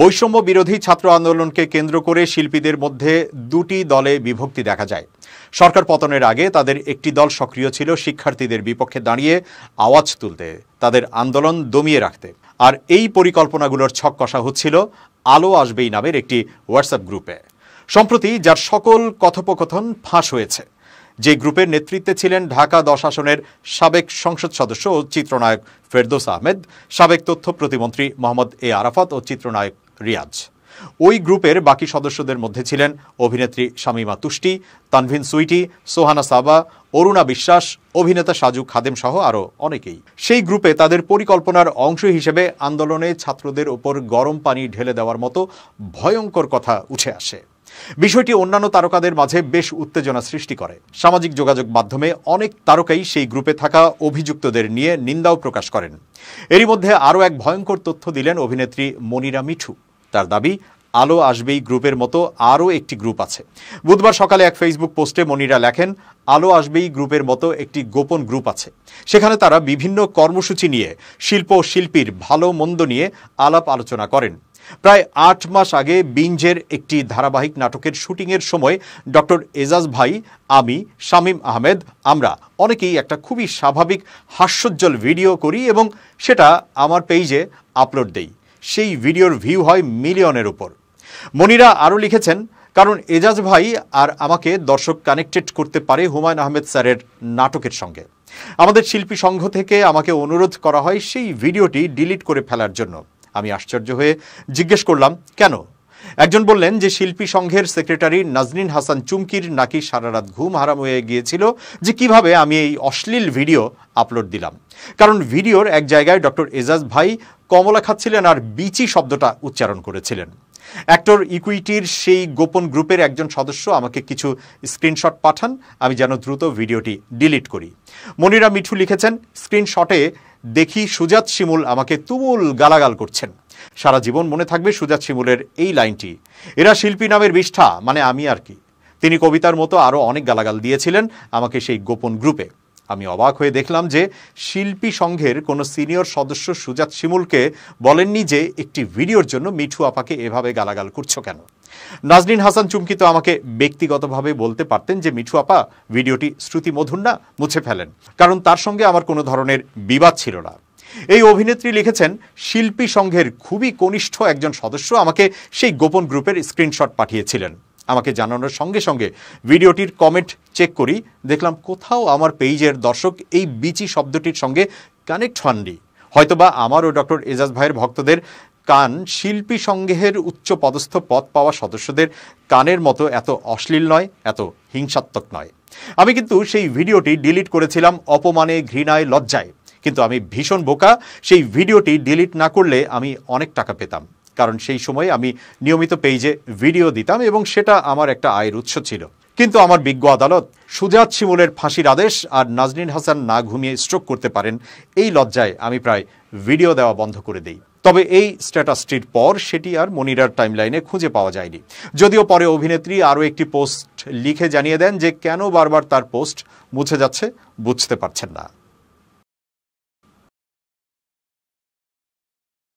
বৈষম্য বিরোধী ছাত্র আন্দোলনকে কেন্দ্র করে শিল্পীদের মধ্যে দুটি দলে বিভক্তি দেখা যায় সরকার পতনের আগে তাদের একটি দল সক্রিয় ছিল শিক্ষার্থীদের বিপক্ষে দাঁড়িয়ে আওয়াজ তুলতে তাদের আন্দোলন দমিয়ে রাখতে আর এই পরিকল্পনাগুলোর ছক কষা হচ্ছিল আলো আসবেই নামের একটি হোয়াটসঅ্যাপ গ্রুপে সম্প্রতি যার সকল কথোপকথন ফাঁস হয়েছে যে গ্রুপের নেতৃত্বে ছিলেন ঢাকা দশ আসনের সাবেক সংসদ সদস্য ও চিত্রনায়ক ফেরদোস আহমেদ সাবেক তথ্য প্রতিমন্ত্রী মোহাম্মদ এ আরাফাত ও চিত্রনায়ক রিয়াজ ওই গ্রুপের বাকি সদস্যদের মধ্যে ছিলেন অভিনেত্রী শামিমা তুষ্টি তানভিন সুইটি সোহানা সাবা অরুণা বিশ্বাস অভিনেতা সাজু খাদেম সহ আরও অনেকেই সেই গ্রুপে তাদের পরিকল্পনার অংশ হিসেবে আন্দোলনে ছাত্রদের ওপর গরম পানি ঢেলে দেওয়ার মতো ভয়ঙ্কর কথা উঠে আসে বিষয়টি অন্যান্য তারকাদের মাঝে বেশ উত্তেজনা সৃষ্টি করে সামাজিক যোগাযোগ মাধ্যমে অনেক তারকাই সেই গ্রুপে থাকা অভিযুক্তদের নিয়ে নিন্দাও প্রকাশ করেন এরই মধ্যে আরও এক ভয়ঙ্কর তথ্য দিলেন অভিনেত্রী মনিরা মিঠু তার দাবি আলো আসবেই গ্রুপের মতো আরও একটি গ্রুপ আছে বুধবার সকালে এক ফেসবুক পোস্টে মনিরা লেখেন আলো আসবেই গ্রুপের মতো একটি গোপন গ্রুপ আছে সেখানে তারা বিভিন্ন কর্মসূচি নিয়ে শিল্প শিল্পীর ভালো মন্দ নিয়ে আলাপ আলোচনা করেন প্রায় আট মাস আগে বিঞ্জের একটি ধারাবাহিক নাটকের শুটিংয়ের সময় ডক্টর এজাজ ভাই আমি শামীম আহমেদ আমরা অনেকেই একটা খুবই স্বাভাবিক হাস্যোজ্জ্বল ভিডিও করি এবং সেটা আমার পেজে আপলোড দেই সেই ভিডিওর ভিউ হয় মিলিয়নের উপর মনিরা আরও লিখেছেন কারণ এজাজ ভাই আর আমাকে দর্শক কানেক্টেড করতে পারে হুমায়ুন আহমেদ স্যারের নাটকের সঙ্গে আমাদের শিল্পী সংঘ থেকে আমাকে অনুরোধ করা হয় সেই ভিডিওটি ডিলিট করে ফেলার জন্য আমি আশ্চর্য হয়ে জিজ্ঞেস করলাম কেন একজন বললেন যে শিল্পী সংঘের সেক্রেটারি নাজনিন হাসান চুমকির নাকি সারা রাত ঘুম হারাম হয়ে গিয়েছিল যে কিভাবে আমি এই অশ্লীল ভিডিও আপলোড দিলাম কারণ ভিডিওর এক জায়গায় ডক্টর এজাজ ভাই কমলা খাচ্ছিলেন আর বিচি শব্দটা উচ্চারণ করেছিলেন অ্যাক্টর ইকুইটির সেই গোপন গ্রুপের একজন সদস্য আমাকে কিছু স্ক্রিনশট পাঠান আমি যেন দ্রুত ভিডিওটি ডিলিট করি মনিরা মিঠু লিখেছেন স্ক্রিনশটে দেখি সুজাত শিমুল আমাকে তুমুল গালাগাল করছেন সারা জীবন মনে থাকবে সুজাত শিমুলের এই লাইনটি এরা শিল্পী নামের বিষ্ঠা মানে আমি আর কি তিনি কবিতার মতো আরও অনেক গালাগাল দিয়েছিলেন আমাকে সেই গোপন গ্রুপে আমি অবাক হয়ে দেখলাম যে শিল্পী সংঘের কোনো সিনিয়র সদস্য সুজাত শিমুলকে বলেননি যে একটি ভিডিওর জন্য মিঠু আপাকে এভাবে গালাগাল করছ কেন নাজনীন হাসান চুমকি তো আমাকে ব্যক্তিগতভাবে বলতে পারতেন যে মিঠু আপা ভিডিওটি মধুর না মুছে ফেলেন কারণ তার সঙ্গে আমার কোনো ধরনের বিবাদ ছিল না এই অভিনেত্রী লিখেছেন শিল্পী সংঘের খুবই কনিষ্ঠ একজন সদস্য আমাকে সেই গোপন গ্রুপের স্ক্রিনশট পাঠিয়েছিলেন আমাকে জানানোর সঙ্গে সঙ্গে ভিডিওটির কমেন্ট চেক করি দেখলাম কোথাও আমার পেজের দর্শক এই বিচি শব্দটির সঙ্গে কানেক্ট হননি হয়তোবা আমারও ডক্টর এজাজ ভাইয়ের ভক্তদের কান শিল্পী সংঘের উচ্চ পদস্থ পদ পাওয়া সদস্যদের কানের মতো এত অশ্লীল নয় এত হিংসাত্মক নয় আমি কিন্তু সেই ভিডিওটি ডিলিট করেছিলাম অপমানে ঘৃণায় লজ্জায় কিন্তু আমি ভীষণ বোকা সেই ভিডিওটি ডিলিট না করলে আমি অনেক টাকা পেতাম কারণ সেই সময়ে আমি নিয়মিত পেজে ভিডিও দিতাম এবং সেটা আমার একটা আয়ের উৎস ছিল কিন্তু আমার বিজ্ঞ আদালত সুজাত শিমুলের ফাঁসির আদেশ আর নাজনীন হাসান না ঘুমিয়ে স্ট্রোক করতে পারেন এই লজ্জায় আমি প্রায় ভিডিও দেওয়া বন্ধ করে দেই তবে এই স্ট্যাটাসটির পর সেটি আর মনিরার টাইমলাইনে খুঁজে পাওয়া যায়নি যদিও পরে অভিনেত্রী আরও একটি পোস্ট লিখে জানিয়ে দেন যে কেন বারবার তার পোস্ট মুছে যাচ্ছে বুঝতে পারছেন না